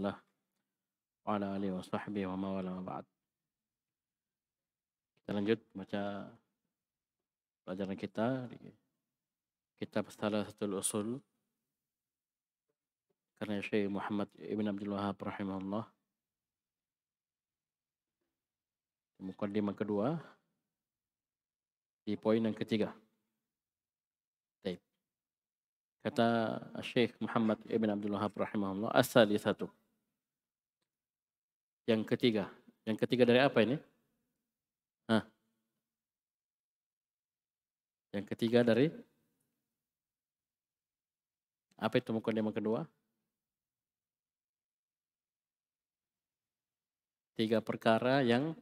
الله وعلى wa وصحبه وما kita lanjut baca pelajaran kita di kitab Thalathatul Usul karena Syekh Muhammad Ibn Abdul Wahab rahimahullah di mukaddimah kedua di poin yang ketiga Taib. kata Syekh Muhammad Ibn Abdul Wahab rahimahullah asal satu yang ketiga. Yang ketiga dari apa ini? Hah. Yang ketiga dari apa itu muka yang kedua? Tiga perkara yang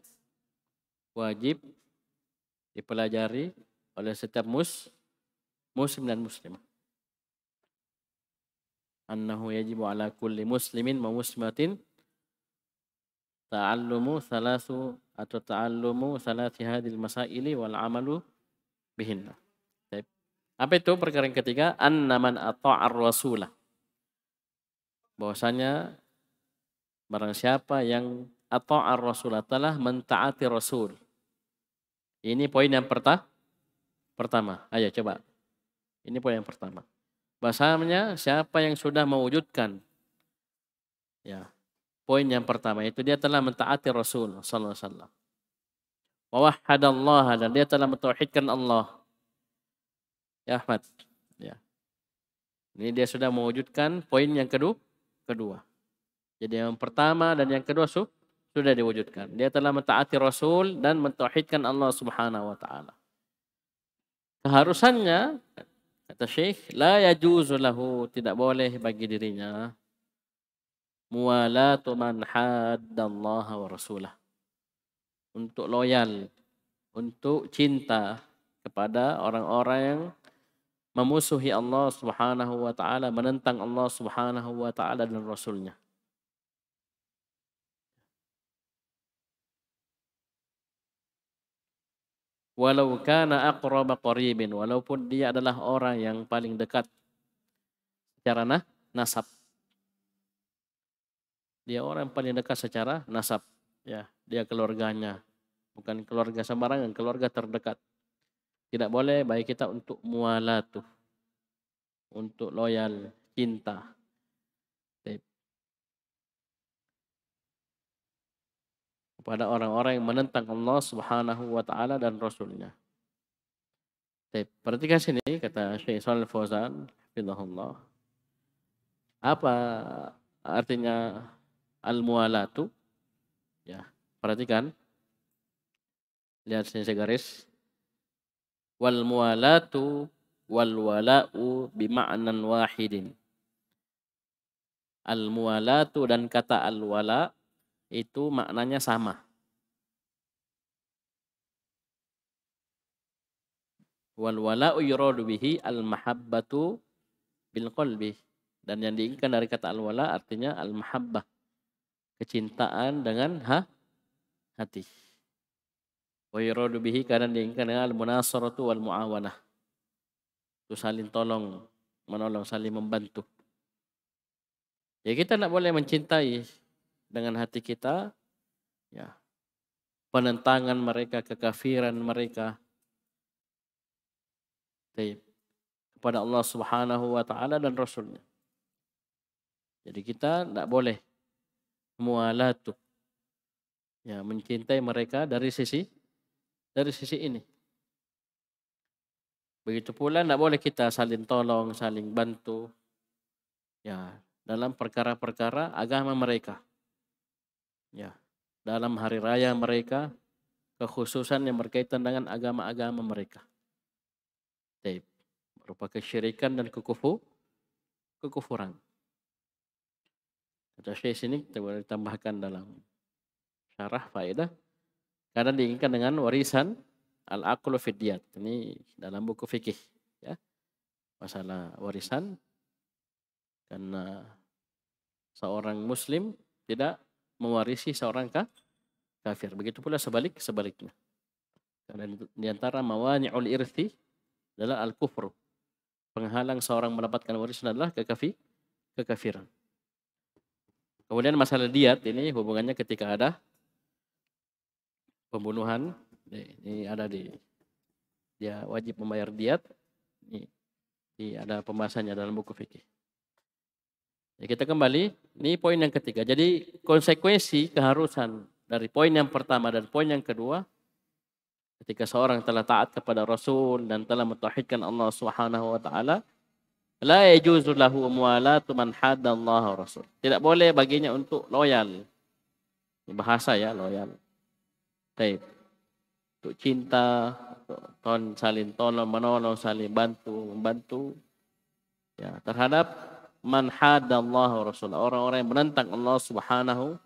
wajib dipelajari oleh setiap mus muslim dan muslimah. Annahu yajibu ala kulli muslimin ma muslimatin ta'allumu salasu atau ta'allumu salati hadil masaili wal amalu bihinna. Apa itu perkara yang ketiga? Anna man ata'ar rasulah. Bahwasanya barang siapa yang ata'ar rasulah telah mentaati rasul. Ini poin yang pertama. pertama. Ayo coba. Ini poin yang pertama. Bahasanya siapa yang sudah mewujudkan ya Poin yang pertama itu dia telah mentaati Rasul sallallahu alaihi wasallam. Wa Allah dan dia telah mentauhidkan Allah. Ya Ahmad. Ya. Ini dia sudah mewujudkan poin yang kedua, kedua. Jadi yang pertama dan yang kedua sub, sudah diwujudkan. Dia telah mentaati Rasul dan mentauhidkan Allah Subhanahu wa taala. Keharusannya kata Syekh la yajuzu lahu tidak boleh bagi dirinya muwalatu man haddallaha wa rasulah. Untuk loyal, untuk cinta kepada orang-orang yang memusuhi Allah Subhanahu wa taala, menentang Allah Subhanahu wa taala dan rasulnya. Walau kana aqraba qaribin, walaupun dia adalah orang yang paling dekat secara nasab dia orang yang paling dekat secara nasab. Ya, dia keluarganya. Bukan keluarga sembarangan, keluarga terdekat. Tidak boleh baik kita untuk mualatuh. Untuk loyal, cinta. Kepada orang-orang yang menentang Allah subhanahu wa ta'ala dan Rasulnya. Baik, perhatikan sini kata Syekh Shalal Fauzan, Fidahullah. Apa artinya al-muwalatu ya perhatikan lihat sini saya garis wal muwalatu wal wala'u bima'nan wahidin al muwalatu dan kata al wala itu maknanya sama wal wala'u yuradu bihi al mahabbatu bil qalbi dan yang diinginkan dari kata al wala artinya al mahabbah kecintaan dengan ha? hati. Wa yuradu bihi karena diinginkan dengan al-munasaratu wal muawanah. Itu saling tolong, menolong, saling membantu. Ya kita tidak boleh mencintai dengan hati kita ya penentangan mereka, kekafiran mereka. Taib. kepada Allah Subhanahu wa taala dan rasulnya. Jadi kita tidak boleh mualatu. Ya, mencintai mereka dari sisi dari sisi ini. Begitu pula tidak boleh kita saling tolong, saling bantu. Ya, dalam perkara-perkara agama mereka. Ya, dalam hari raya mereka, kekhususan yang berkaitan dengan agama-agama mereka. Taib. Berupa kesyirikan dan kekufu, kekufuran. Kata Syekh sini kita boleh tambahkan dalam syarah faedah. Karena diinginkan dengan warisan al-aqlu fidyat. Ini dalam buku fikih ya. Masalah warisan karena seorang muslim tidak mewarisi seorang ka kafir. Begitu pula sebalik sebaliknya. Karena diantara mawani'ul irthi adalah al-kufru. Penghalang seorang mendapatkan warisan adalah kekafi, kekafiran. Kemudian masalah diat ini hubungannya ketika ada pembunuhan, ini ada di dia wajib membayar diat. Ini, ini ada pembahasannya dalam buku fikih. Ya, kita kembali, ini poin yang ketiga. Jadi konsekuensi keharusan dari poin yang pertama dan poin yang kedua ketika seorang telah taat kepada Rasul dan telah mentauhidkan Allah Subhanahu wa taala La yajuzu lahu muwalatu man haddallaha rasul. Tidak boleh baginya untuk loyal. Bahasa ya loyal. Taib. Untuk cinta, untuk saling tolong menolong, saling bantu membantu. Ya, terhadap man haddallaha rasul. Orang-orang yang menentang Allah Subhanahu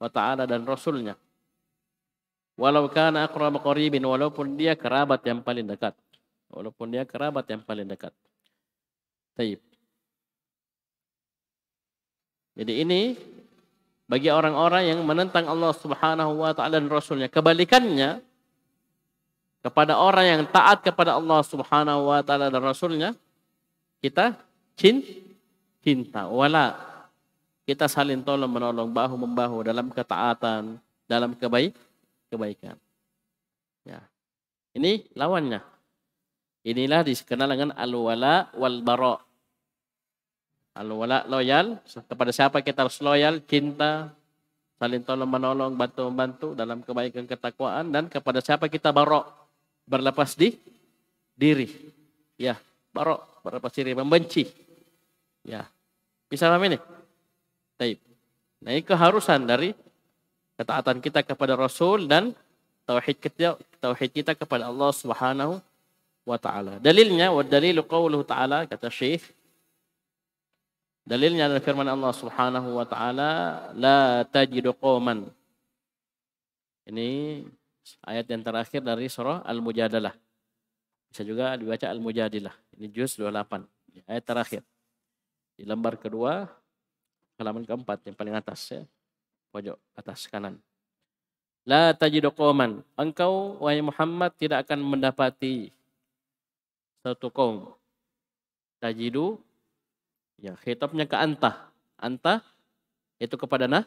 wa taala dan rasulnya. Walau kana aqrab qaribin walaupun dia kerabat yang paling dekat. Walaupun dia kerabat yang paling dekat. Taib. Jadi ini bagi orang-orang yang menentang Allah Subhanahu wa taala dan rasulnya. Kebalikannya kepada orang yang taat kepada Allah Subhanahu wa taala dan rasulnya, kita cinta, wala. Kita saling tolong menolong bahu membahu dalam ketaatan, dalam kebaik kebaikan. Ya. Ini lawannya. Inilah dikenal dengan al-wala wal bara. Al-wala loyal, kepada siapa kita harus loyal, cinta, saling tolong menolong, bantu membantu dalam kebaikan ketakwaan dan kepada siapa kita barok berlepas di diri. Ya, barok berlepas diri membenci. Ya. Bisa paham ini? Baik. Nah, ini keharusan dari ketaatan kita kepada Rasul dan tauhid kita tauhid kita kepada Allah Subhanahu wa ta'ala. Dalilnya wa dalilu qawluhu ta'ala kata Syekh Dalilnya adalah firman Allah Subhanahu wa taala, la tajidu qauman. Ini ayat yang terakhir dari surah Al-Mujadalah. Bisa juga dibaca Al-Mujadilah. Ini juz 28, ayat terakhir. Di lembar kedua, halaman keempat yang paling atas ya. Pojok atas kanan. La tajidu qauman. Engkau wahai Muhammad tidak akan mendapati satu kaum. Tajidu, ya khitabnya ke anta Anta itu kepada nah,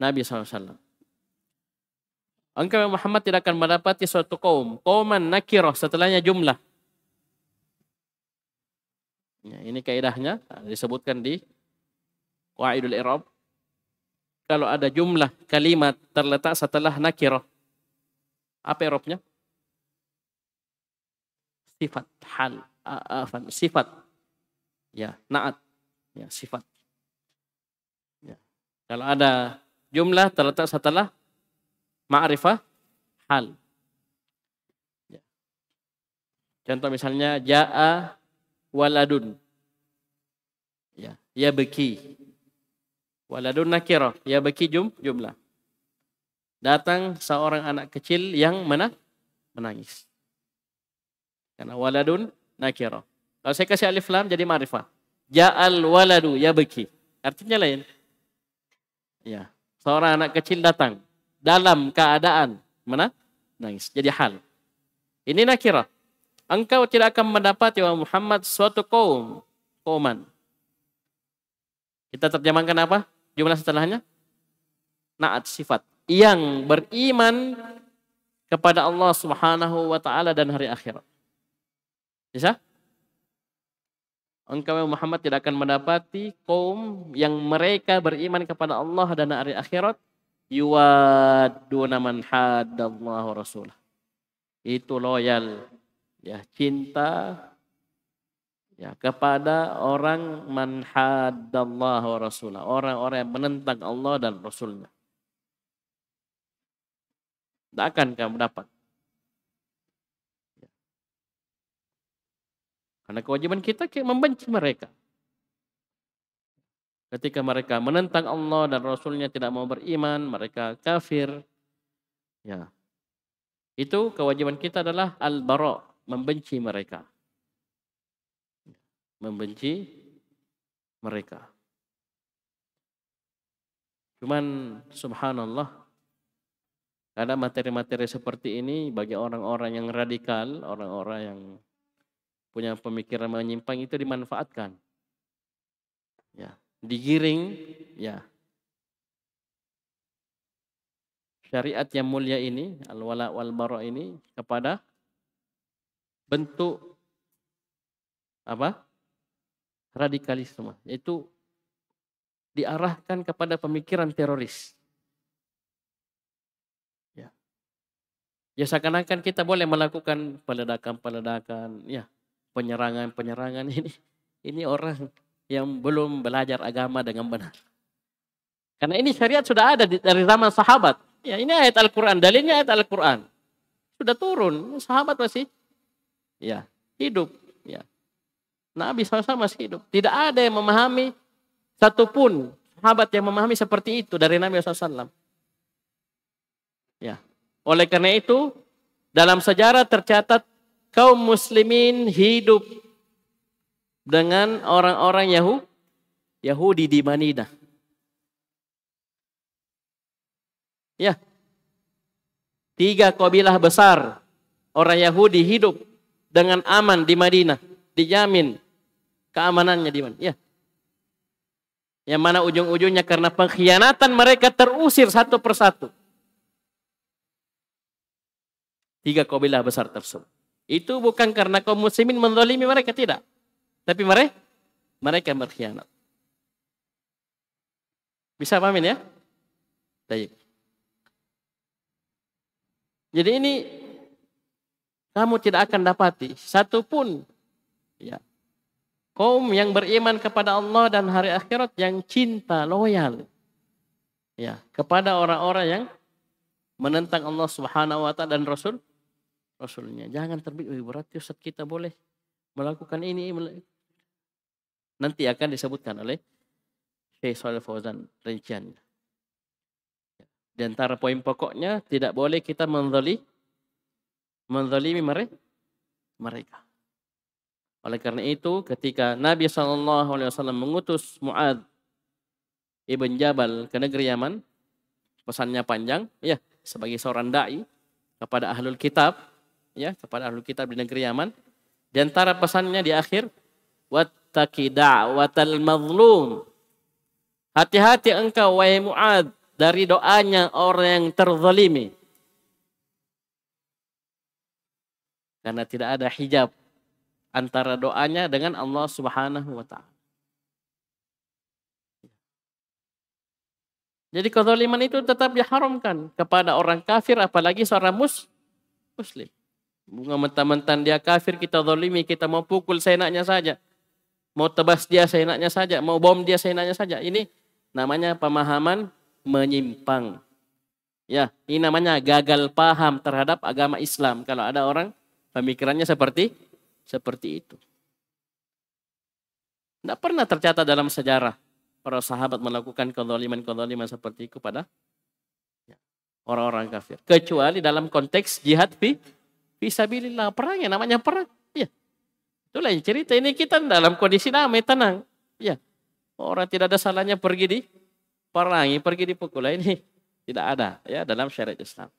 Nabi SAW. Engkau Muhammad tidak akan mendapati suatu kaum. Kauman nakiroh, setelahnya jumlah. Ya, ini kaidahnya ah, disebutkan di Wa'idul Irab. Kalau ada jumlah kalimat terletak setelah nakiroh. Apa Irabnya? sifat hal afan sifat ya naat ya sifat ya. kalau ada jumlah terletak setelah ma'rifah hal ya. contoh misalnya ja'a waladun ya ya beki waladun nakirah ya beki jum jumlah datang seorang anak kecil yang mana menangis karena waladun nakiro. Kalau saya kasih alif lam jadi ma'rifah. Ja'al waladu ya beki. Artinya lain. Ya. Seorang anak kecil datang dalam keadaan mana? Nangis. Jadi hal. Ini nakira. Engkau tidak akan mendapati ya Muhammad suatu kaum, kauman. Kita terjemahkan apa? Jumlah setelahnya? Naat sifat. Yang beriman kepada Allah Subhanahu wa taala dan hari akhirat. Bisa? Engkau ya Muhammad tidak akan mendapati kaum yang mereka beriman kepada Allah dan hari akhirat yuwaduna man haddallahu rasulah. Itu loyal ya cinta ya kepada orang man haddallahu rasulah, orang-orang yang menentang Allah dan rasulnya. Tidak akan kamu dapat. Karena kewajiban kita kayak membenci mereka. Ketika mereka menentang Allah dan Rasulnya tidak mau beriman, mereka kafir. Ya. Itu kewajiban kita adalah al-bara, membenci mereka. Membenci mereka. Cuman subhanallah, karena materi-materi seperti ini bagi orang-orang yang radikal, orang-orang yang punya pemikiran menyimpang itu dimanfaatkan. Ya, digiring ya. Syariat yang mulia ini, al-wala wal bara ini kepada bentuk apa? radikalisme, yaitu diarahkan kepada pemikiran teroris. Ya, ya seakan-akan kita boleh melakukan peledakan-peledakan, ya penyerangan-penyerangan ini. Ini orang yang belum belajar agama dengan benar. Karena ini syariat sudah ada dari zaman sahabat. Ya, ini ayat Al-Qur'an, dalilnya ayat Al-Qur'an. Sudah turun, sahabat masih ya, hidup, ya. Nabi SAW masih hidup. Tidak ada yang memahami satupun sahabat yang memahami seperti itu dari Nabi SAW. Ya. Oleh karena itu, dalam sejarah tercatat kaum muslimin hidup dengan orang-orang Yahudi, di Madinah. Ya. Tiga kabilah besar orang Yahudi hidup dengan aman di Madinah, dijamin keamanannya di mana? Ya. Yang mana ujung-ujungnya karena pengkhianatan mereka terusir satu persatu. Tiga kabilah besar tersebut. Itu bukan karena kaum muslimin mendolimi mereka, tidak. Tapi mereka mereka berkhianat. Bisa pahamin ya? Baik. Jadi ini kamu tidak akan dapati satupun ya kaum yang beriman kepada Allah dan hari akhirat yang cinta loyal ya kepada orang-orang yang menentang Allah Subhanahu wa taala dan Rasul Rasulnya. Jangan terbit, berarti ya, Ustaz kita boleh melakukan ini. Nanti akan disebutkan oleh Syekh Saleh Fauzan rinciannya. Di antara poin pokoknya, tidak boleh kita menzali, menzalimi mereka. Oleh karena itu, ketika Nabi SAW mengutus Mu'ad Ibn Jabal ke negeri Yaman, pesannya panjang, ya sebagai seorang da'i kepada ahlul kitab, ya kepada ahlu kitab di negeri Yaman. Di antara pesannya di akhir, wattaqi watal mazlum. Hati-hati engkau wahai Muad dari doanya orang yang terzalimi. Karena tidak ada hijab antara doanya dengan Allah Subhanahu wa taala. Jadi kezaliman itu tetap diharamkan kepada orang kafir apalagi seorang mus muslim. Bunga mentah-mentah dia kafir, kita zalimi, kita mau pukul seenaknya saja. Mau tebas dia seenaknya saja, mau bom dia seenaknya saja. Ini namanya pemahaman menyimpang. Ya, ini namanya gagal paham terhadap agama Islam. Kalau ada orang pemikirannya seperti seperti itu. Tidak pernah tercatat dalam sejarah para sahabat melakukan kezaliman-kezaliman seperti itu pada ya, orang-orang kafir. Kecuali dalam konteks jihad fi Fisabilillah perang ya namanya perang. Ya. itu lain cerita ini kita dalam kondisi damai tenang. Ya. Orang tidak ada salahnya pergi di perangi, pergi dipukul. Nah, ini tidak ada ya dalam syariat Islam.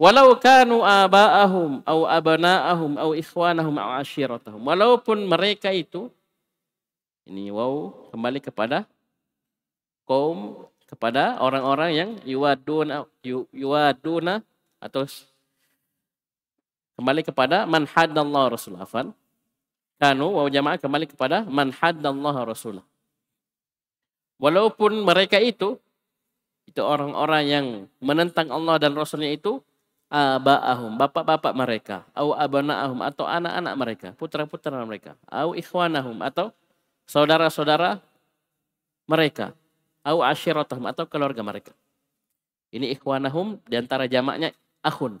Walau kanu aba'ahum au abana'ahum au ikhwanahum au ashiratahum. Walaupun mereka itu ini wow kembali kepada kaum kepada orang-orang yang yuwaduna yu, atau kembali kepada man haddallahu rasulah afan kanu wa jamaah kembali kepada man haddallahu rasulah walaupun mereka itu itu orang-orang yang menentang Allah dan Rasulnya itu aba'ahum, bapak-bapak mereka, au abana'ahum atau anak-anak mereka, putra-putra mereka, au ikhwanahum atau saudara-saudara mereka, au ashiratahum atau keluarga mereka. Ini ikhwanahum diantara jamaknya akhun.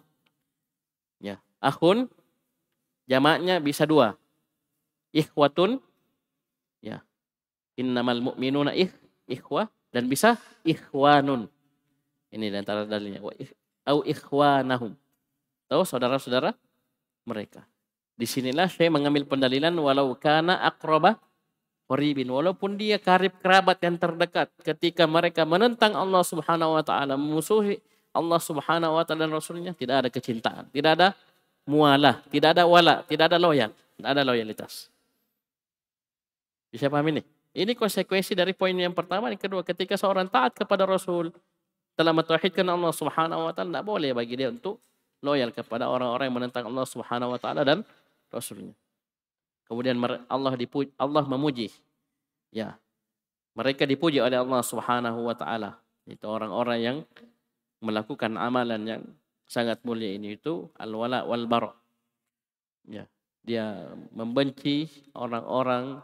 Ya, Akhun, jamaknya bisa dua. Ikhwatun ya. Innamal mu'minuna ikh, ikhwah dan bisa ikhwanun. Ini di antara dalilnya. Au ikhwanahum. Tahu saudara-saudara mereka. Disinilah saya mengambil pendalilan walau kana akroba koribin. Walaupun dia karib kerabat yang terdekat. Ketika mereka menentang Allah subhanahu wa ta'ala. Memusuhi Allah subhanahu wa ta'ala dan Rasulnya. Tidak ada kecintaan. Tidak ada mualah, tidak ada wala, tidak ada loyal, tidak ada loyalitas. Bisa paham ini? Ini konsekuensi dari poin yang pertama, yang kedua ketika seorang taat kepada Rasul telah mentauhidkan Allah Subhanahu wa taala tidak boleh bagi dia untuk loyal kepada orang-orang yang menentang Allah Subhanahu wa taala dan rasulnya. Kemudian Allah dipuji, Allah memuji. Ya. Mereka dipuji oleh Allah Subhanahu wa taala. Itu orang-orang yang melakukan amalan yang sangat mulia ini itu al-wala wal Ya, dia membenci orang-orang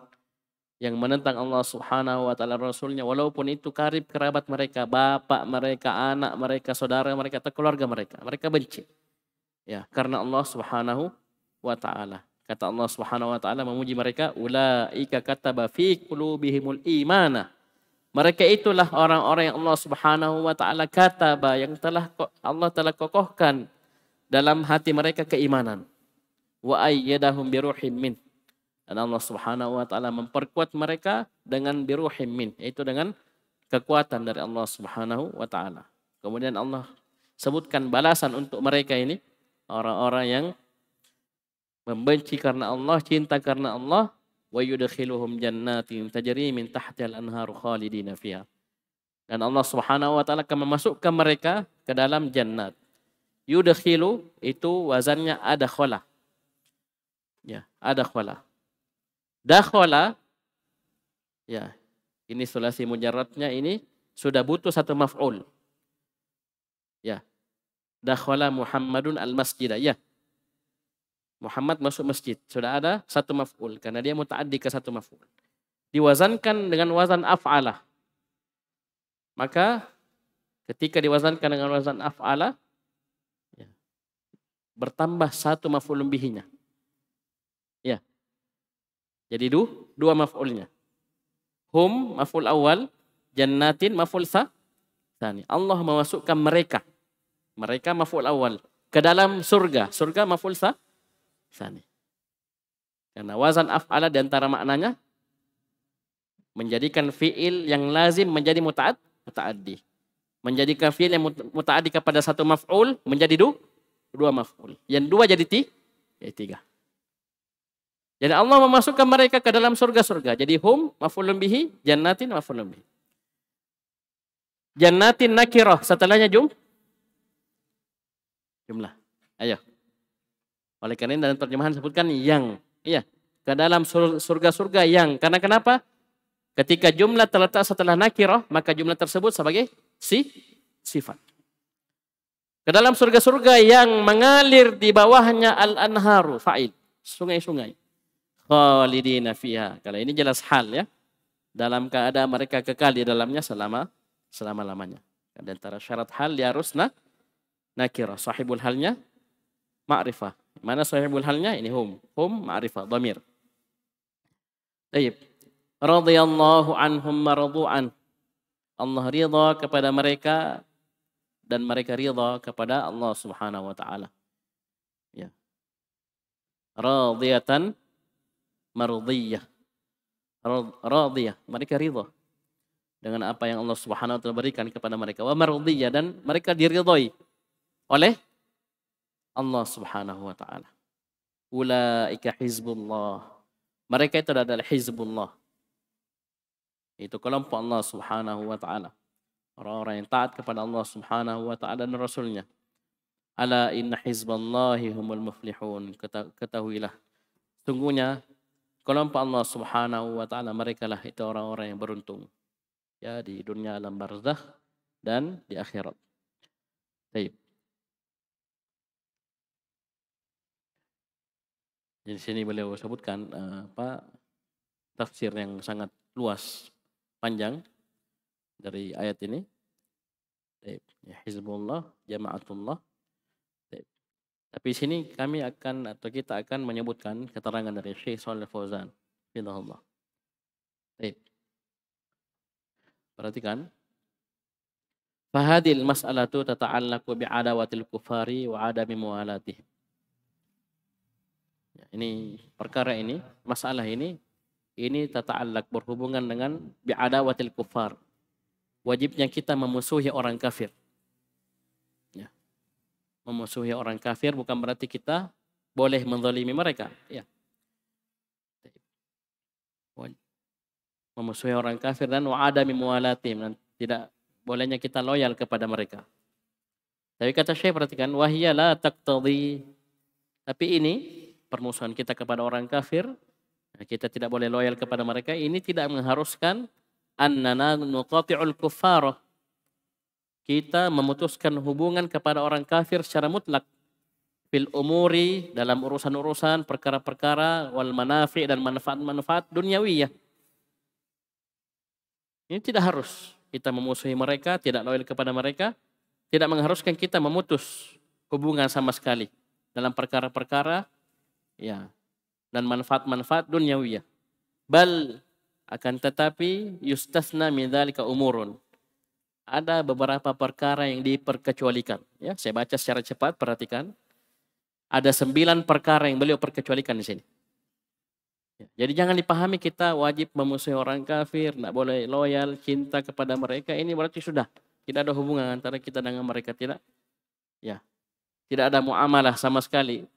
yang menentang Allah Subhanahu wa taala rasulnya walaupun itu karib kerabat mereka, bapak mereka, anak mereka, saudara mereka, atau keluarga mereka. Mereka benci. Ya, karena Allah Subhanahu wa taala. Kata Allah Subhanahu wa taala memuji mereka, ulaika kataba fi qulubihimul imana Mereka itulah orang-orang yang Allah Subhanahu wa taala kata yang telah Allah telah kokohkan dalam hati mereka keimanan. Wa ayyadahum bi ruhim min. Dan Allah Subhanahu wa taala memperkuat mereka dengan bi ruhim min, yaitu dengan kekuatan dari Allah Subhanahu wa taala. Kemudian Allah sebutkan balasan untuk mereka ini orang-orang yang membenci karena Allah, cinta karena Allah, wa yudkhiluhum jannatin tajri min tahtiha al-anharu khalidina Dan Allah Subhanahu wa taala akan memasukkan mereka ke dalam jannat. Yudkhilu itu wazannya ada khola. Ya, ada khola. Dakhala ya, ini sulasi mujarradnya ini sudah butuh satu maf'ul. Ya. Dakhala Muhammadun al-masjid. Ya. Muhammad masuk masjid. Sudah ada satu maf'ul. Karena dia muta'addi ke satu maf'ul. Diwazankan dengan wazan af'ala. Maka ketika diwazankan dengan wazan af'ala, ya, bertambah satu maf'ul bihinya. Ya. Jadi du, dua maf'ulnya. Hum maf'ul awal, jannatin maf'ul sa, tani. Allah memasukkan mereka. Mereka maf'ul awal. Ke dalam surga. Surga maf'ul sa, sani. Karena wazan af'ala diantara maknanya menjadikan fi'il yang lazim menjadi muta'ad, muta'addi. Menjadikan fi'il yang muta'addi kepada satu maf'ul menjadi du, dua maf'ul. Yang dua jadi ti, jadi tiga. Jadi Allah memasukkan mereka ke dalam surga-surga. Jadi hum maf'ulun bihi, jannatin maf'ulun bihi. Jannatin nakirah. Setelahnya jum. Jumlah. Ayo. Oleh karena ini dalam terjemahan disebutkan yang. Iya, ke dalam surga-surga yang. Karena kenapa? Ketika jumlah terletak setelah nakiroh, maka jumlah tersebut sebagai si sifat. Ke dalam surga-surga yang mengalir di bawahnya al-anharu fa'il, sungai-sungai. Khalidina fiha. Kalau ini jelas hal ya. Dalam keadaan mereka kekal di dalamnya selama selama-lamanya. Dan antara syarat hal ya harus nakiroh. Sahibul halnya ma'rifah. Mana sahibul halnya? Ini hum. Hum ma'rifah, dhamir. Tayyib. Radiyallahu anhum maradu'an. Allah ridha kepada mereka dan mereka ridha kepada Allah Subhanahu wa taala. Ya. Radiyatan mardiyah. Radiyah, mereka ridha dengan apa yang Allah Subhanahu wa taala berikan kepada mereka. Wa mardiyah dan mereka diridhoi oleh Allah Subhanahu wa taala. Ulaika hizbullah. Mereka itu adalah hizbullah. Itu kelompok Allah Subhanahu wa taala. Orang-orang yang taat kepada Allah Subhanahu wa taala dan rasulnya. Ala inna hizballahi humul muflihun. Ketahuilah sungguhnya kelompok Allah Subhanahu wa taala mereka lah itu orang-orang yang beruntung. Ya di dunia alam barzakh dan di akhirat. Baik. Di sini beliau sebutkan eh, apa tafsir yang sangat luas, panjang dari ayat ini. Taib. Ya, Hizbullah, Jamaatullah. Tapi sini kami akan atau kita akan menyebutkan keterangan dari Syekh Shalih Fauzan. Fidahullah. Baik. Perhatikan. Fahadil mas'alatu tata'allaku bi'adawatil kufari wa adami mu'alatihim. Ya, ini perkara ini, masalah ini, ini tata'allak berhubungan dengan bi'adawatil kufar. Wajibnya kita memusuhi orang kafir. Ya. Memusuhi orang kafir bukan berarti kita boleh menzalimi mereka. Ya. Memusuhi orang kafir dan wa'adami muwalatim. Dan tidak bolehnya kita loyal kepada mereka. Tapi kata Syekh perhatikan, wahiyala taktadi. Tapi ini permusuhan kita kepada orang kafir, ya, kita tidak boleh loyal kepada mereka, ini tidak mengharuskan annana nuqati'ul kuffar. Kita memutuskan hubungan kepada orang kafir secara mutlak fil umuri dalam urusan-urusan perkara-perkara wal manafi dan manfaat-manfaat duniawiyah. Ini tidak harus kita memusuhi mereka, tidak loyal kepada mereka, tidak mengharuskan kita memutus hubungan sama sekali dalam perkara-perkara ya dan manfaat-manfaat dunyawiyah bal akan tetapi yustasna min dzalika umurun ada beberapa perkara yang diperkecualikan ya saya baca secara cepat perhatikan ada sembilan perkara yang beliau perkecualikan di sini ya, jadi jangan dipahami kita wajib memusuhi orang kafir, tidak boleh loyal, cinta kepada mereka. Ini berarti sudah tidak ada hubungan antara kita dengan mereka tidak. Ya, tidak ada muamalah sama sekali.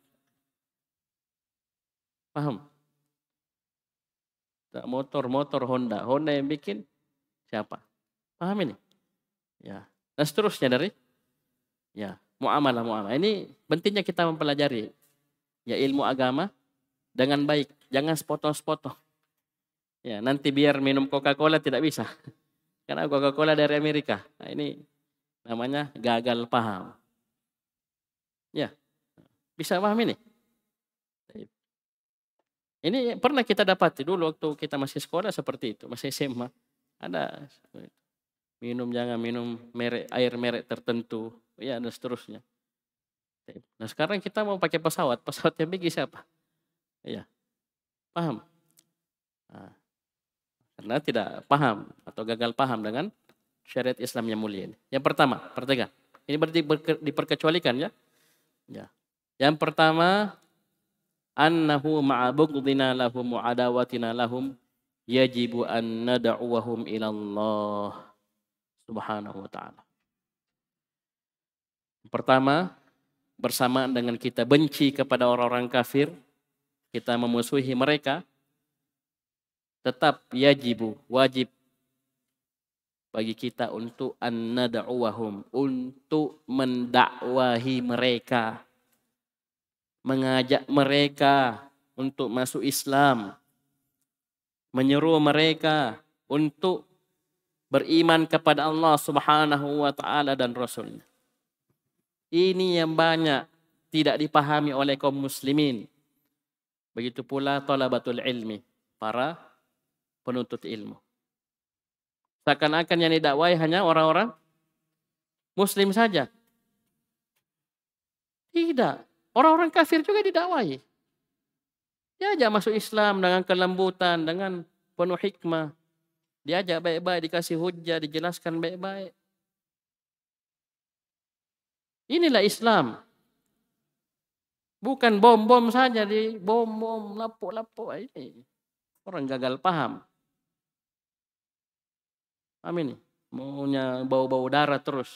Paham? Tak motor-motor Honda. Honda yang bikin siapa? Paham ini? Ya. Dan seterusnya dari ya, muamalah muamalah. Ini pentingnya kita mempelajari ya ilmu agama dengan baik. Jangan sepotong-sepotong. Ya, nanti biar minum Coca-Cola tidak bisa. Karena Coca-Cola dari Amerika. Nah, ini namanya gagal paham. Ya. Bisa paham ini? Ini pernah kita dapati dulu waktu kita masih sekolah seperti itu, masih SMA. Ada minum jangan minum merek air merek tertentu, ya dan seterusnya. Nah sekarang kita mau pakai pesawat, pesawat yang bagi siapa? Iya, paham? Nah, karena tidak paham atau gagal paham dengan syariat Islam yang mulia ini. Yang pertama, pertiga. Ini berarti diperkecualikan ya. Ya. Yang pertama, annahu ma'a bughdina lahum wa adawatina lahum yajibu an nad'uwahum ila Allah subhanahu wa ta'ala. Pertama, bersamaan dengan kita benci kepada orang-orang kafir, kita memusuhi mereka, tetap yajibu, wajib bagi kita untuk an nad'uwahum, untuk mendakwahi mereka mengajak mereka untuk masuk Islam, menyeru mereka untuk beriman kepada Allah Subhanahu wa taala dan rasulnya. Ini yang banyak tidak dipahami oleh kaum muslimin. Begitu pula talabatul ilmi, para penuntut ilmu. Takkan akan yang didakwai hanya orang-orang muslim saja. Tidak, Orang-orang kafir juga didakwai. Diajak masuk Islam dengan kelembutan, dengan penuh hikmah. Diajak baik-baik, dikasih hujah, dijelaskan baik-baik. Inilah Islam. Bukan bom-bom saja di bom-bom, lapuk-lapuk ini. Orang gagal paham. Amin. Maunya bau-bau darah terus.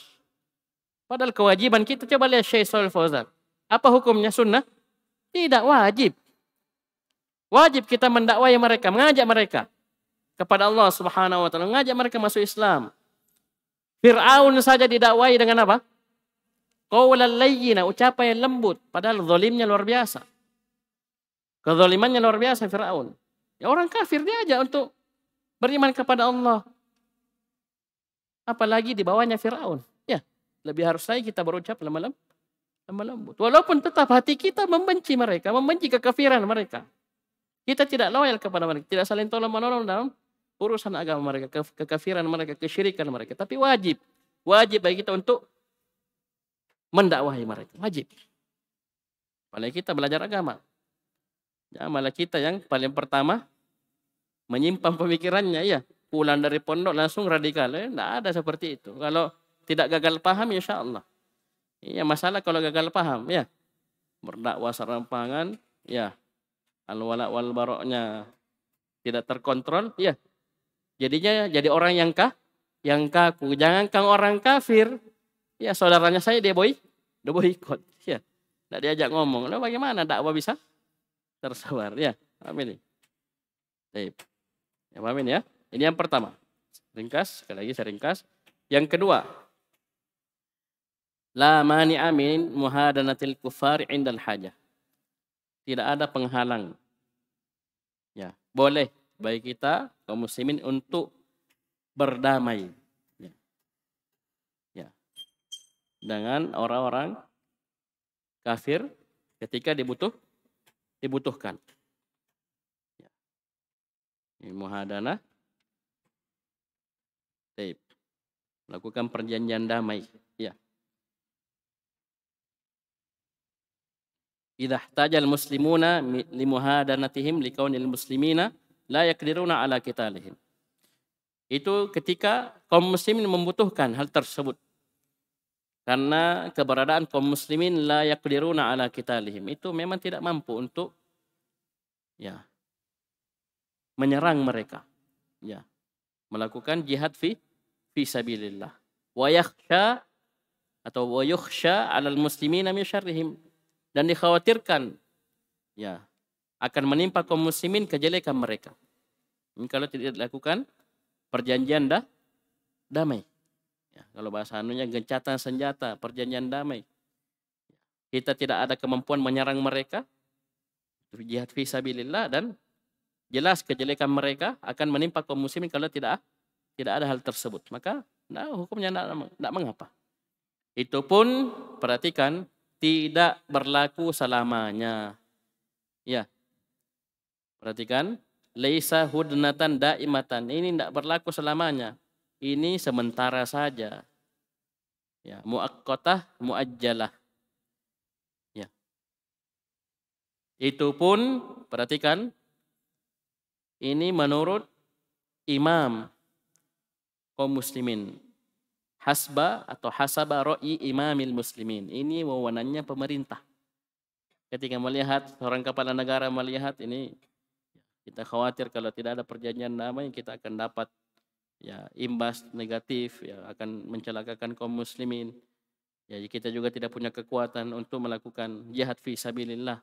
Padahal kewajiban kita coba lihat Syekh Saul Fauzan. Apa hukumnya sunnah? Tidak wajib. Wajib kita mendakwai mereka, mengajak mereka kepada Allah Subhanahu wa taala, mengajak mereka masuk Islam. Fir'aun saja didakwai dengan apa? Qawlan layyina, ucapan yang lembut, padahal zalimnya luar biasa. Kezalimannya luar biasa Fir'aun. Ya orang kafir dia aja untuk beriman kepada Allah. Apalagi di bawahnya Fir'aun. Ya, lebih harus lagi kita berucap lemah lama Lemah lembut. Walaupun tetap hati kita membenci mereka, membenci kekafiran mereka. Kita tidak loyal kepada mereka, tidak saling tolong menolong dalam urusan agama mereka, ke kekafiran mereka, kesyirikan mereka. Tapi wajib, wajib bagi kita untuk mendakwahi mereka, wajib. Apalagi kita belajar agama. Ya, malah kita yang paling pertama menyimpan pemikirannya, ya pulang dari pondok langsung radikal. Eh, tidak ada seperti itu. Kalau tidak gagal paham, insya Allah. Iya masalah kalau gagal paham ya. Berdakwah serampangan ya. al walak wal baroknya tidak terkontrol ya. Jadinya jadi orang yang kah? Yang kaku. Jangan kang orang kafir. Ya saudaranya saya dia boy, dia boy ikut. ya. Tidak diajak ngomong. Nah, bagaimana dakwah bisa tersebar ya? Amin. Baik. Ya, amin ya. Ini yang pertama. Ringkas, sekali lagi saya ringkas. Yang kedua, La mani amin muhadanatil kufar indal hajah. Tidak ada penghalang. Ya, boleh bagi kita kaum muslimin untuk berdamai. Ya. ya. Dengan orang-orang kafir ketika dibutuh dibutuhkan. Ya. Ini muhadanah. Taib. Lakukan perjanjian damai. idza ihtajal muslimuna limuhadanatihim likaunil muslimina la yaqdiruna ala qitalihim. Itu ketika kaum muslimin membutuhkan hal tersebut. Karena keberadaan kaum muslimin la yaqdiruna ala qitalihim itu memang tidak mampu untuk ya menyerang mereka. Ya. Melakukan jihad fi fi sabilillah. Wa yakhsha atau wa yukhsha 'alal muslimina min syarrihim dan dikhawatirkan ya akan menimpa kaum muslimin kejelekan mereka. Ini kalau tidak dilakukan perjanjian dah damai. Ya, kalau bahasa anunya gencatan senjata, perjanjian damai. Kita tidak ada kemampuan menyerang mereka. Jihad fisabilillah dan jelas kejelekan mereka akan menimpa kaum muslimin kalau tidak tidak ada hal tersebut. Maka nah, hukumnya tidak mengapa. Itu pun perhatikan tidak berlaku selamanya. Ya. Perhatikan, laisa hudnatan daimatan. Ini tidak berlaku selamanya. Ini sementara saja. Ya, muakkotah muajjalah. Ya. Itu pun perhatikan ini menurut imam kaum muslimin hasba atau hasaba ro'i imamil muslimin. Ini wewenangnya pemerintah. Ketika melihat seorang kepala negara melihat ini kita khawatir kalau tidak ada perjanjian damai kita akan dapat ya imbas negatif ya akan mencelakakan kaum muslimin. Ya kita juga tidak punya kekuatan untuk melakukan jihad fi sabilillah.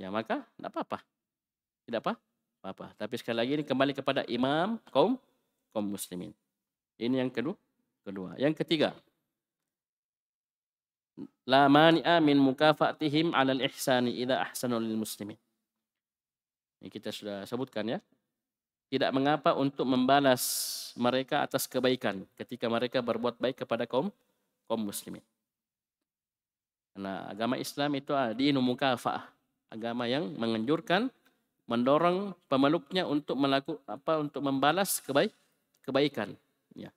Ya maka tidak apa-apa. Tidak apa? Apa-apa. Tapi sekali lagi ini kembali kepada imam kaum kaum muslimin. Ini yang kedua kedua. Yang ketiga, la mani'a min mukafatihim 'alal ihsani idza ahsanu lil muslimin. Ini kita sudah sebutkan ya. Tidak mengapa untuk membalas mereka atas kebaikan ketika mereka berbuat baik kepada kaum kaum muslimin. Karena agama Islam itu dinu mukafa'ah, agama yang menganjurkan mendorong pemeluknya untuk melakukan apa untuk membalas kebaik, kebaikan ya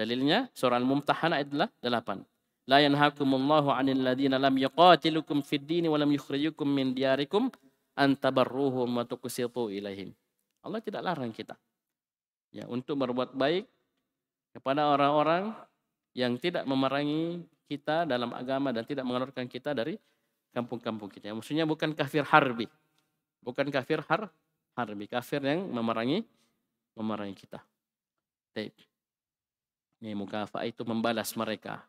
Dalilnya surah Al-Mumtahanah ayat 8. La yanhakumullahu 'anil ladzina lam yuqatilukum fid dini wa lam yukhrijukum min diyarikum an tabarruhum wa tuqsitu ilaihim. Allah tidak larang kita ya untuk berbuat baik kepada orang-orang yang tidak memerangi kita dalam agama dan tidak mengeluarkan kita dari kampung-kampung kita. Maksudnya bukan kafir harbi. Bukan kafir har harbi, kafir yang memerangi memerangi kita. Baik. Ini mukafa itu membalas mereka.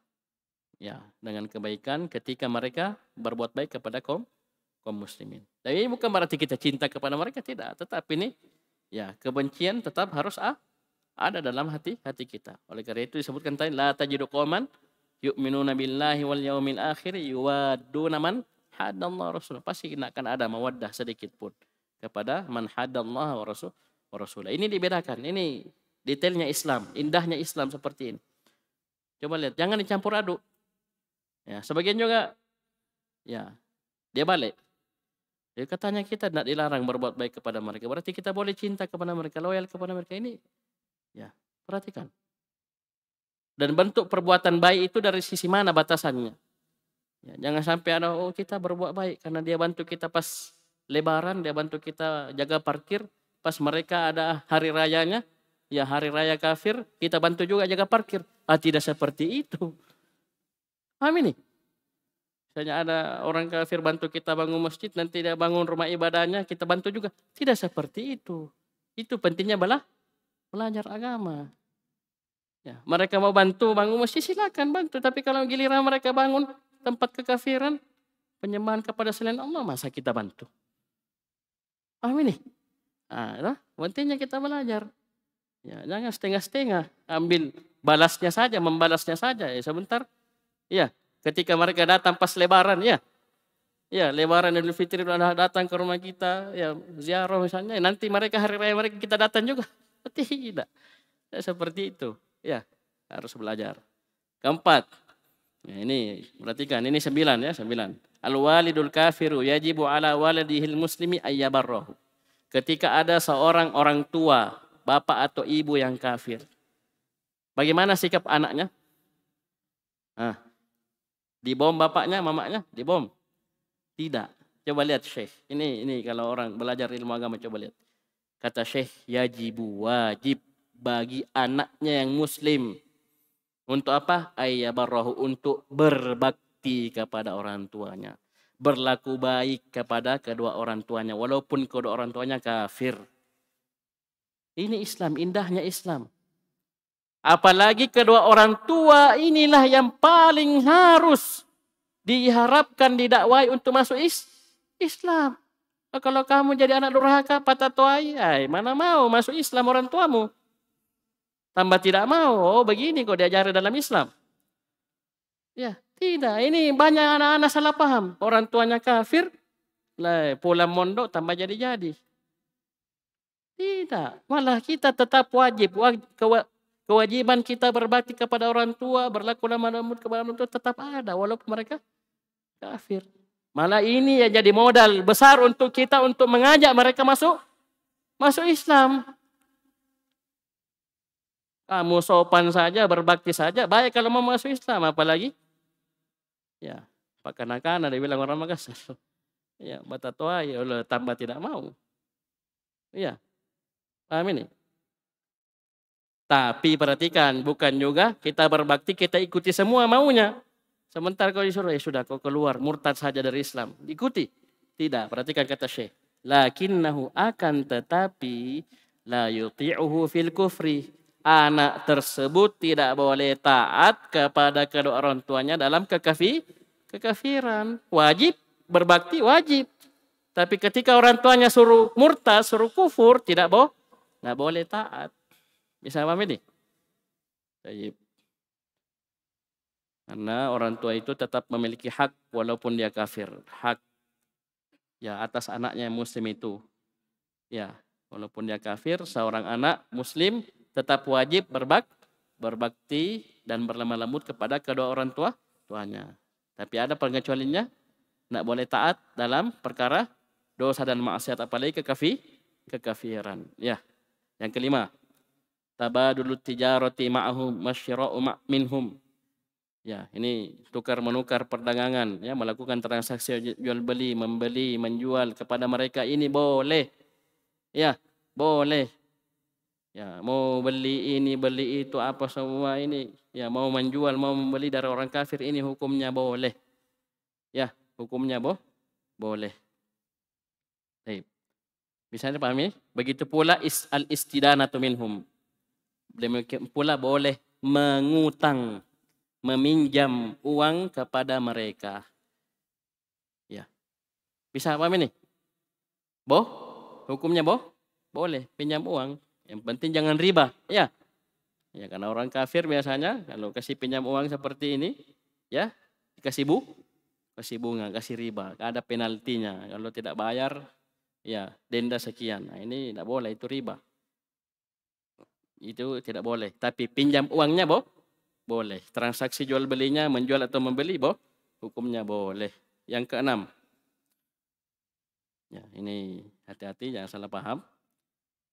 Ya, dengan kebaikan ketika mereka berbuat baik kepada kaum kaum muslimin. Tapi ini bukan berarti kita cinta kepada mereka tidak, tetapi ini ya kebencian tetap harus ada dalam hati hati kita. Oleh karena itu disebutkan tadi la tajidu qauman yu'minuna billahi wal yaumil akhir yuwadduna man hadallah rasul. Pasti akan ada mawaddah sedikit pun kepada man hadallah wa rasul wa Ini dibedakan. Ini Detailnya Islam, indahnya Islam seperti ini. Coba lihat, jangan dicampur aduk. Ya, sebagian juga ya, dia balik. Dia katanya kita tidak dilarang berbuat baik kepada mereka. Berarti kita boleh cinta kepada mereka, loyal kepada mereka ini. Ya, perhatikan. Dan bentuk perbuatan baik itu dari sisi mana batasannya? Ya, jangan sampai ada oh kita berbuat baik karena dia bantu kita pas lebaran, dia bantu kita jaga parkir, pas mereka ada hari rayanya, ya hari raya kafir, kita bantu juga jaga parkir. Ah, tidak seperti itu. Amin nih. Misalnya ada orang kafir bantu kita bangun masjid, nanti tidak bangun rumah ibadahnya, kita bantu juga. Tidak seperti itu. Itu pentingnya balah belajar agama. Ya, mereka mau bantu bangun masjid silakan bantu, tapi kalau giliran mereka bangun tempat kekafiran, penyembahan kepada selain Allah, masa kita bantu? Amin nih. Nah, pentingnya kita belajar. Ya, jangan setengah-setengah, ambil balasnya saja, membalasnya saja. Ya, sebentar. Ya, ketika mereka datang pas lebaran, ya. Ya, lebaran Idul Fitri datang ke rumah kita, ya ziarah misalnya, nanti mereka hari raya mereka kita datang juga. Tidak. Ya, seperti itu. Ya, harus belajar. Keempat, ya ini perhatikan, ini sembilan ya, sembilan. Al-walidul kafiru yajibu ala waladihil muslimi ayyabarrahu. Ketika ada seorang orang tua bapak atau ibu yang kafir. Bagaimana sikap anaknya? Nah, dibom bapaknya, mamanya? Dibom? Tidak. Coba lihat Syekh. Ini ini kalau orang belajar ilmu agama coba lihat. Kata Syekh, yajibu wajib bagi anaknya yang muslim. Untuk apa? Ayyabarrahu untuk berbakti kepada orang tuanya berlaku baik kepada kedua orang tuanya walaupun kedua orang tuanya kafir ini Islam, indahnya Islam. Apalagi kedua orang tua inilah yang paling harus diharapkan didakwai untuk masuk is Islam. Oh, kalau kamu jadi anak durhaka, patah tuai, ay, mana mau masuk Islam orang tuamu. Tambah tidak mau, oh begini kok diajari dalam Islam. Ya, tidak. Ini banyak anak-anak salah paham. Orang tuanya kafir, lah, pulang mondok tambah jadi-jadi. Tidak, malah kita tetap wajib. Kewajiban kita berbakti kepada orang tua, berlaku lembut kepada orang tua tetap ada walaupun mereka kafir. Malah ini yang jadi modal besar untuk kita untuk mengajak mereka masuk masuk Islam. Kamu sopan saja, berbakti saja, baik kalau mau masuk Islam, apalagi ya Pak kanak-kanak dia bilang orang Makassar. Ya, batatua ya tambah tidak mau. Iya, Paham ini? Ya. Tapi perhatikan, bukan juga kita berbakti, kita ikuti semua maunya. Sementara kau disuruh, ya sudah kau keluar, murtad saja dari Islam. Ikuti. Tidak, perhatikan kata Syekh. Lakinnahu akan tetapi la yuti'uhu fil kufri. Anak tersebut tidak boleh taat kepada kedua orang tuanya dalam kekafi, kekafiran. Wajib, berbakti wajib. Tapi ketika orang tuanya suruh murtad, suruh kufur, tidak boleh Nggak boleh taat. Bisa paham ini? Baik. Karena orang tua itu tetap memiliki hak walaupun dia kafir. Hak ya atas anaknya yang muslim itu. Ya, walaupun dia kafir, seorang anak muslim tetap wajib berbak berbakti dan berlemah lembut kepada kedua orang tua tuanya. Tapi ada pengecualiannya, tidak boleh taat dalam perkara dosa dan maksiat apalagi kekafi kekafiran. Ya. Yang kelima, tabadul tijarati ma'ahum masyira'u minhum. Ya, ini tukar menukar perdagangan, ya melakukan transaksi jual beli, membeli, menjual kepada mereka ini boleh. Ya, boleh. Ya, mau beli ini, beli itu apa semua ini. Ya, mau menjual, mau membeli dari orang kafir ini hukumnya boleh. Ya, hukumnya boh boleh. Baik. Bisa anda pahami? Begitu pula is al istidanatu minhum. Demikian pula boleh mengutang, meminjam uang kepada mereka. Ya. Bisa pahami nih? Boh? Hukumnya boh? Boleh pinjam uang. Yang penting jangan riba. Ya. Ya karena orang kafir biasanya kalau kasih pinjam uang seperti ini, ya, dikasih bu, kasih bunga, kasih riba, ada penaltinya. Kalau tidak bayar, ya denda sekian. Nah, ini tidak boleh itu riba. Itu tidak boleh. Tapi pinjam uangnya boh boleh. Transaksi jual belinya menjual atau membeli boh hukumnya boleh. Yang keenam. Ya, ini hati-hati jangan salah paham.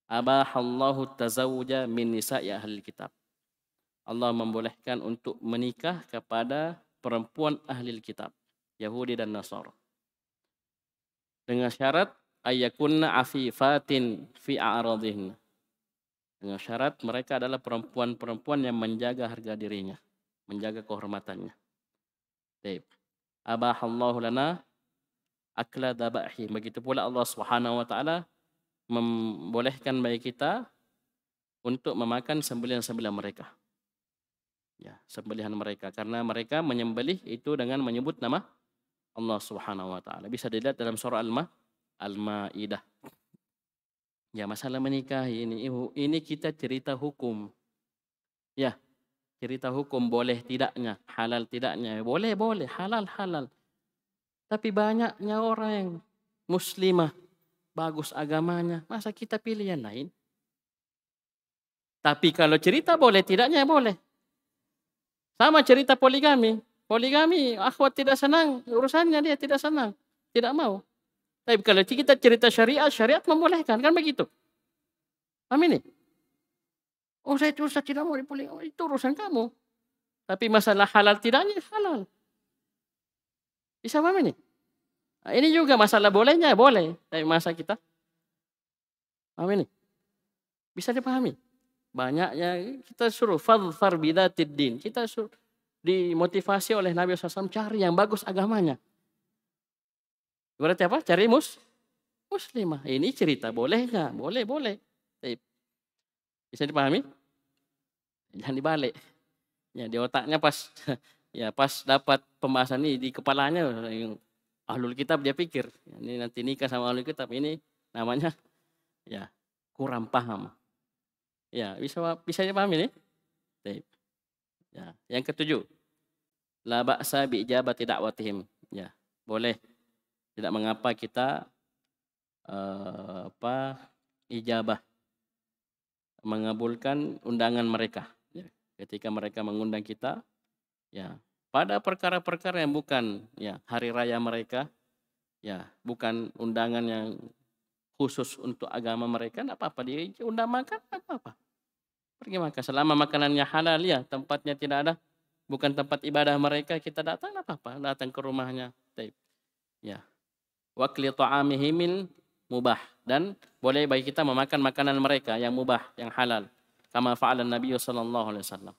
Abahallahu tazawuja min nisa'i ahli kitab. Allah membolehkan untuk menikah kepada perempuan ahli kitab, Yahudi dan Nasor Dengan syarat ayakunna afifatin fi a'radihna. Dengan syarat mereka adalah perempuan-perempuan yang menjaga harga dirinya, menjaga kehormatannya. Baik. Abahallahu lana akla dabahi. Begitu pula Allah Subhanahu wa taala membolehkan bagi kita untuk memakan sembelihan-sembelihan mereka. Ya, sembelihan mereka karena mereka menyembelih itu dengan menyebut nama Allah Subhanahu wa taala. Bisa dilihat dalam surah Al-Maidah Al-Maidah. Ya, masalah menikahi ini ini kita cerita hukum. Ya, cerita hukum boleh tidaknya, halal tidaknya. Boleh, boleh, halal halal. Tapi banyaknya orang yang muslimah, bagus agamanya, masa kita pilih yang lain? Tapi kalau cerita boleh tidaknya boleh. Sama cerita poligami. Poligami akhwat tidak senang, urusannya dia tidak senang, tidak mau. Tapi kalau kita cerita syariat, syariat membolehkan. Kan begitu. Amin ini. Ya? Oh saya itu saya tidak mau dipulih. Oh, itu urusan kamu. Tapi masalah halal tidaknya halal. Bisa paham ini? Nah, ini juga masalah bolehnya boleh. Tapi masa kita paham ini? Bisa dipahami? Banyaknya kita suruh fadfar bidatid din. Kita suruh dimotivasi oleh Nabi SAW cari yang bagus agamanya. Ibaratnya apa? Cari mus muslimah. Ini cerita boleh nggak? Boleh, boleh. Bisa dipahami? Jangan dibalik. Ya di otaknya pas ya pas dapat pembahasan ini di kepalanya ahlul kitab dia pikir ini nanti nikah sama ahlul kitab ini namanya ya kurang paham. Ya, bisa bisa dipahami nih. Ya, yang ketujuh. La ba'sa bi ijabati da'watihim. Ya, boleh tidak mengapa kita uh, apa ijabah mengabulkan undangan mereka ya. ketika mereka mengundang kita ya pada perkara-perkara yang bukan ya hari raya mereka ya bukan undangan yang khusus untuk agama mereka tidak apa-apa dia undang makan tidak apa-apa pergi makan selama makanannya halal ya tempatnya tidak ada bukan tempat ibadah mereka kita datang tidak apa-apa datang ke rumahnya ya wakli ta'amihimil mubah dan boleh bagi kita memakan makanan mereka yang mubah, yang halal. Kama fa'ala Nabi sallallahu alaihi wasallam.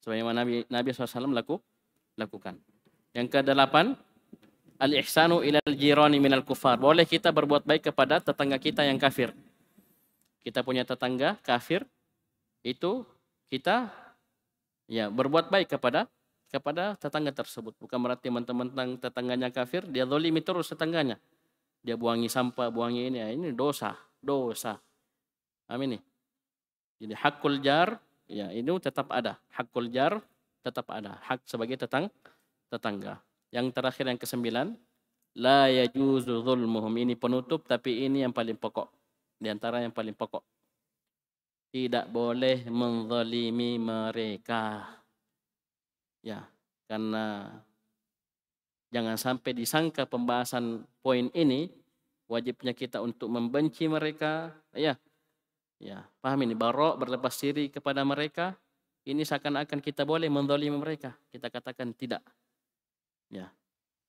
Sebagaimana Nabi Nabi SAW laku, lakukan. Yang ke kedelapan, al-ihsanu ilal jirani minal kufar. Boleh kita berbuat baik kepada tetangga kita yang kafir. Kita punya tetangga kafir, itu kita ya berbuat baik kepada kepada tetangga tersebut. Bukan berarti teman-teman tetangganya kafir, dia zolimi terus tetangganya. Dia buangi sampah, buangi ini, ya, ini dosa, dosa. Amin nih. Jadi hakul jar, ya ini tetap ada. Hakul jar tetap ada. Hak sebagai tetang, tetangga. Yang terakhir yang kesembilan, la yajuzu zulmuhum. Ini penutup tapi ini yang paling pokok. Di antara yang paling pokok. Tidak boleh menzalimi mereka Ya, karena jangan sampai disangka pembahasan poin ini wajibnya kita untuk membenci mereka, ya. Ya, paham ini barok berlepas diri kepada mereka, ini seakan-akan kita boleh mendolimi mereka. Kita katakan tidak. Ya.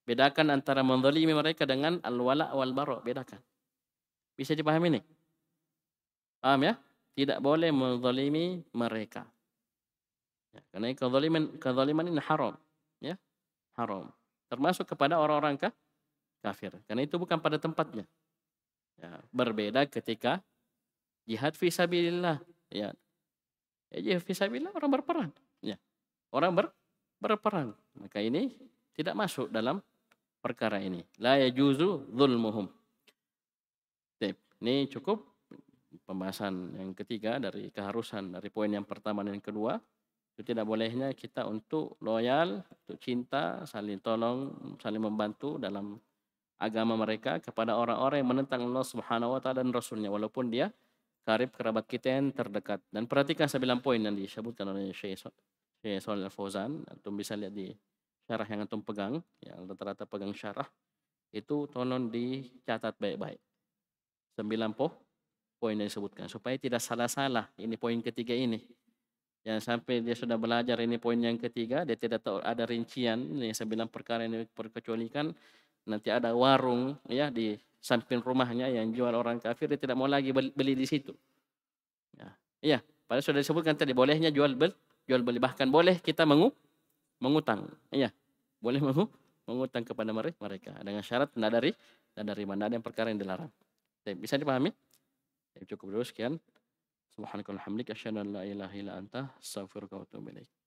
Bedakan antara mendolimi mereka dengan al-wala wal barok, bedakan. Bisa dipahami ini? Paham ya? Tidak boleh mendolimi mereka. Ya, karena kezaliman kezaliman ini haram, ya. Haram. Termasuk kepada orang-orang kafir. Karena itu bukan pada tempatnya. Ya, berbeda ketika jihad fisabilillah, ya. Ya, jihad fisabilillah orang berperang, ya. Orang ber, berperang. Maka ini tidak masuk dalam perkara ini. La yajuzu zulmuhum. Ini cukup pembahasan yang ketiga dari keharusan dari poin yang pertama dan yang kedua. Tidak bolehnya kita untuk loyal, untuk cinta, saling tolong, saling membantu dalam agama mereka kepada orang-orang yang menentang Allah Subhanahu wa taala dan rasulnya walaupun dia karib kerabat kita yang terdekat. Dan perhatikan sembilan poin yang disebutkan oleh Syekh Shalal Fauzan, antum bisa lihat di syarah yang antum pegang, yang rata-rata pegang syarah itu tolong dicatat baik-baik. Sembilan poin yang disebutkan supaya tidak salah-salah. Ini poin ketiga ini Ya sampai dia sudah belajar ini poin yang ketiga, dia tidak tahu ada rincian yang saya bilang perkara ini perkecualikan nanti ada warung ya di samping rumahnya yang jual orang kafir dia tidak mau lagi beli, beli di situ. Ya, iya, padahal sudah disebutkan tadi bolehnya jual beli, jual beli bahkan boleh kita mengu mengutang. Iya, boleh mengu mengutang kepada mereka dengan syarat tidak dari tidak dari mana ada yang perkara yang dilarang. Bisa dipahami? Cukup dulu sekian. Subhanakallahumma hamdika asyhadu an la ilaha illa anta astaghfiruka wa atubu ilaik.